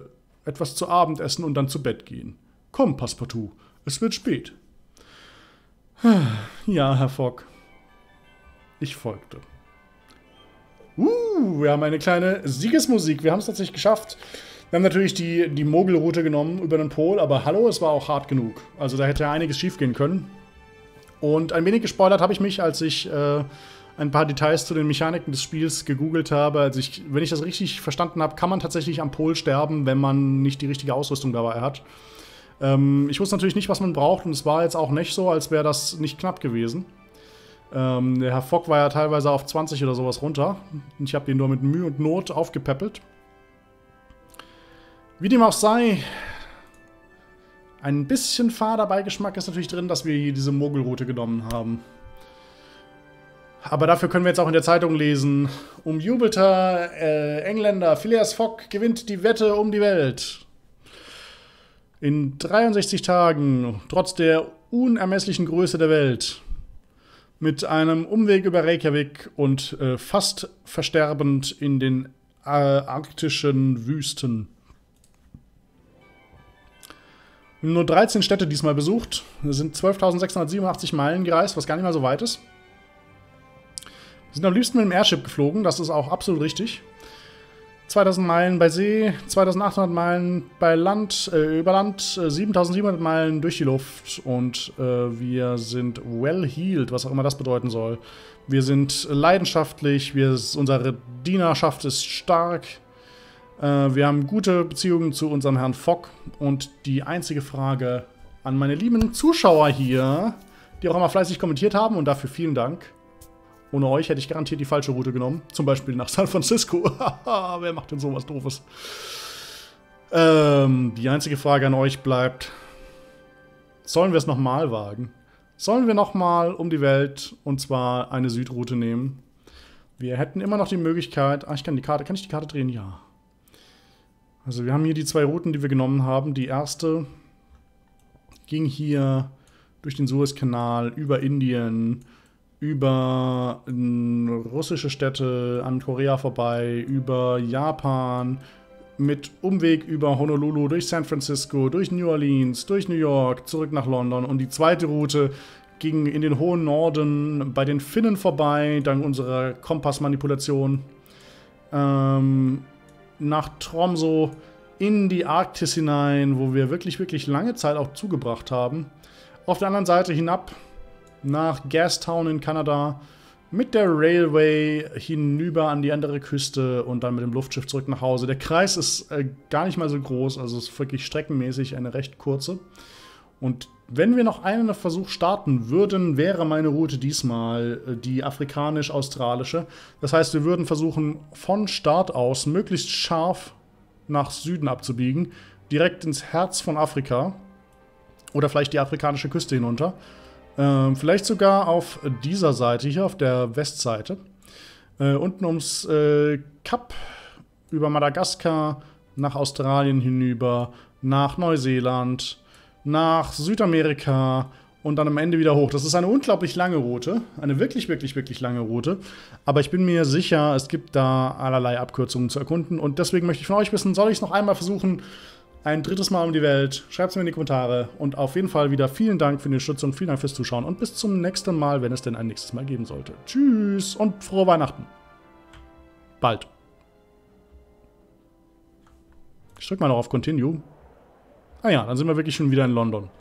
etwas zu Abend essen und dann zu Bett gehen. Komm, Passepartout, es wird spät. Ja, Herr Fogg. Ich folgte. Uh, wir haben eine kleine Siegesmusik. Wir haben es tatsächlich geschafft. Wir haben natürlich die, die Mogelroute genommen über den Pol, aber hallo, es war auch hart genug. Also da hätte einiges schief gehen können. Und ein wenig gespoilert habe ich mich, als ich äh, ein paar Details zu den Mechaniken des Spiels gegoogelt habe. Also ich, wenn ich das richtig verstanden habe, kann man tatsächlich am Pol sterben, wenn man nicht die richtige Ausrüstung dabei hat. Ähm, ich wusste natürlich nicht, was man braucht und es war jetzt auch nicht so, als wäre das nicht knapp gewesen. Ähm, der Herr Fock war ja teilweise auf 20 oder sowas runter. Ich habe den nur mit Mühe und Not aufgepäppelt. Wie dem auch sei, ein bisschen fader Beigeschmack ist natürlich drin, dass wir hier diese Mogelroute genommen haben. Aber dafür können wir jetzt auch in der Zeitung lesen. Umjubelter äh, Engländer Phileas Fogg gewinnt die Wette um die Welt. In 63 Tagen, trotz der unermesslichen Größe der Welt, mit einem Umweg über Reykjavik und äh, fast versterbend in den äh, arktischen Wüsten. Nur 13 Städte diesmal besucht, Wir sind 12.687 Meilen gereist, was gar nicht mal so weit ist. Wir sind am liebsten mit dem Airship geflogen, das ist auch absolut richtig. 2000 Meilen bei See, 2800 Meilen bei Land, äh, über Land, 7700 äh, Meilen durch die Luft und äh, wir sind well healed, was auch immer das bedeuten soll. Wir sind leidenschaftlich, wir, unsere Dienerschaft ist stark. Äh, wir haben gute Beziehungen zu unserem Herrn Fock. Und die einzige Frage an meine lieben Zuschauer hier, die auch immer fleißig kommentiert haben und dafür vielen Dank. Ohne euch hätte ich garantiert die falsche Route genommen. Zum Beispiel nach San Francisco. Wer macht denn sowas Doofes? Ähm, die einzige Frage an euch bleibt, sollen wir es nochmal wagen? Sollen wir nochmal um die Welt und zwar eine Südroute nehmen? Wir hätten immer noch die Möglichkeit... Ah, ich kann die Karte... Kann ich die Karte drehen? Ja. Also wir haben hier die zwei Routen, die wir genommen haben. Die erste ging hier durch den Suezkanal, über Indien, über ähm, russische Städte, an Korea vorbei, über Japan, mit Umweg über Honolulu, durch San Francisco, durch New Orleans, durch New York, zurück nach London. Und die zweite Route ging in den hohen Norden bei den Finnen vorbei, dank unserer Kompassmanipulation. Ähm, nach Tromso in die Arktis hinein, wo wir wirklich, wirklich lange Zeit auch zugebracht haben. Auf der anderen Seite hinab nach Gastown in Kanada mit der Railway hinüber an die andere Küste und dann mit dem Luftschiff zurück nach Hause. Der Kreis ist äh, gar nicht mal so groß, also ist wirklich streckenmäßig eine recht kurze. Und wenn wir noch einen Versuch starten würden, wäre meine Route diesmal äh, die afrikanisch-australische. Das heißt, wir würden versuchen, von Start aus möglichst scharf nach Süden abzubiegen, direkt ins Herz von Afrika oder vielleicht die afrikanische Küste hinunter. Ähm, vielleicht sogar auf dieser Seite hier, auf der Westseite. Äh, unten ums äh, Kap, über Madagaskar, nach Australien hinüber, nach Neuseeland, nach Südamerika und dann am Ende wieder hoch. Das ist eine unglaublich lange Route. Eine wirklich, wirklich, wirklich lange Route. Aber ich bin mir sicher, es gibt da allerlei Abkürzungen zu erkunden. Und deswegen möchte ich von euch wissen, soll ich es noch einmal versuchen? Ein drittes Mal um die Welt. Schreibt es mir in die Kommentare. Und auf jeden Fall wieder vielen Dank für die Unterstützung, vielen Dank fürs Zuschauen. Und bis zum nächsten Mal, wenn es denn ein nächstes Mal geben sollte. Tschüss und frohe Weihnachten. Bald. Ich drücke mal noch auf Continue. Ah ja, dann sind wir wirklich schon wieder in London.